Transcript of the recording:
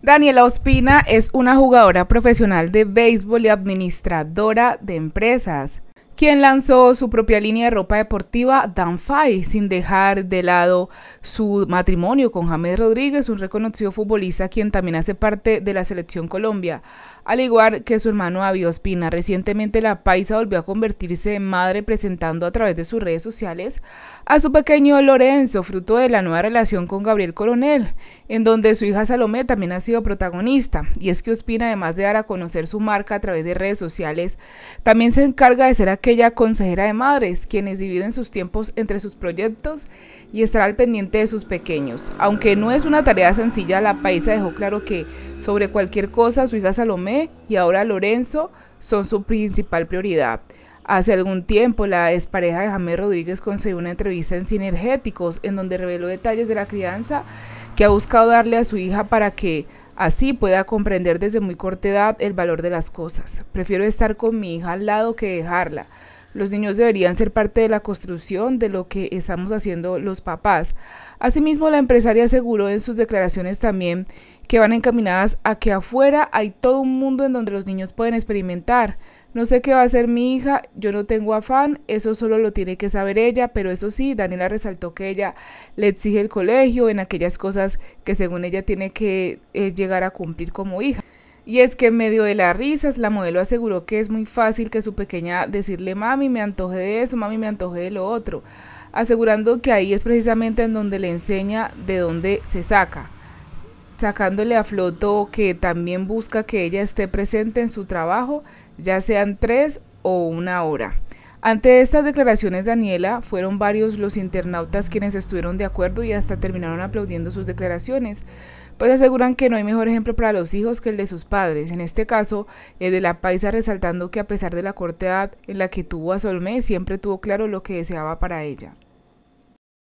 Daniela Ospina es una jugadora profesional de béisbol y administradora de empresas quien lanzó su propia línea de ropa deportiva Danfai, sin dejar de lado su matrimonio con James Rodríguez, un reconocido futbolista quien también hace parte de la selección Colombia. Al igual que su hermano David Ospina, recientemente la paisa volvió a convertirse en madre presentando a través de sus redes sociales a su pequeño Lorenzo, fruto de la nueva relación con Gabriel Coronel, en donde su hija Salomé también ha sido protagonista. Y es que Ospina, además de dar a conocer su marca a través de redes sociales, también se encarga de ser aquel aquella consejera de madres, quienes dividen sus tiempos entre sus proyectos y estará al pendiente de sus pequeños. Aunque no es una tarea sencilla, la paisa dejó claro que sobre cualquier cosa su hija Salomé y ahora Lorenzo son su principal prioridad. Hace algún tiempo, la expareja de Jamé Rodríguez concedió una entrevista en Sinergéticos, en donde reveló detalles de la crianza que ha buscado darle a su hija para que Así pueda comprender desde muy corta edad el valor de las cosas. Prefiero estar con mi hija al lado que dejarla los niños deberían ser parte de la construcción de lo que estamos haciendo los papás. Asimismo, la empresaria aseguró en sus declaraciones también que van encaminadas a que afuera hay todo un mundo en donde los niños pueden experimentar. No sé qué va a hacer mi hija, yo no tengo afán, eso solo lo tiene que saber ella, pero eso sí, Daniela resaltó que ella le exige el colegio en aquellas cosas que según ella tiene que eh, llegar a cumplir como hija. Y es que en medio de las risas, la modelo aseguró que es muy fácil que su pequeña decirle, mami, me antoje de eso, mami, me antoje de lo otro, asegurando que ahí es precisamente en donde le enseña de dónde se saca, sacándole a floto que también busca que ella esté presente en su trabajo, ya sean tres o una hora. Ante estas declaraciones, Daniela, fueron varios los internautas quienes estuvieron de acuerdo y hasta terminaron aplaudiendo sus declaraciones, pues aseguran que no hay mejor ejemplo para los hijos que el de sus padres, en este caso el de la paisa resaltando que a pesar de la corta edad en la que tuvo a Solmé, siempre tuvo claro lo que deseaba para ella.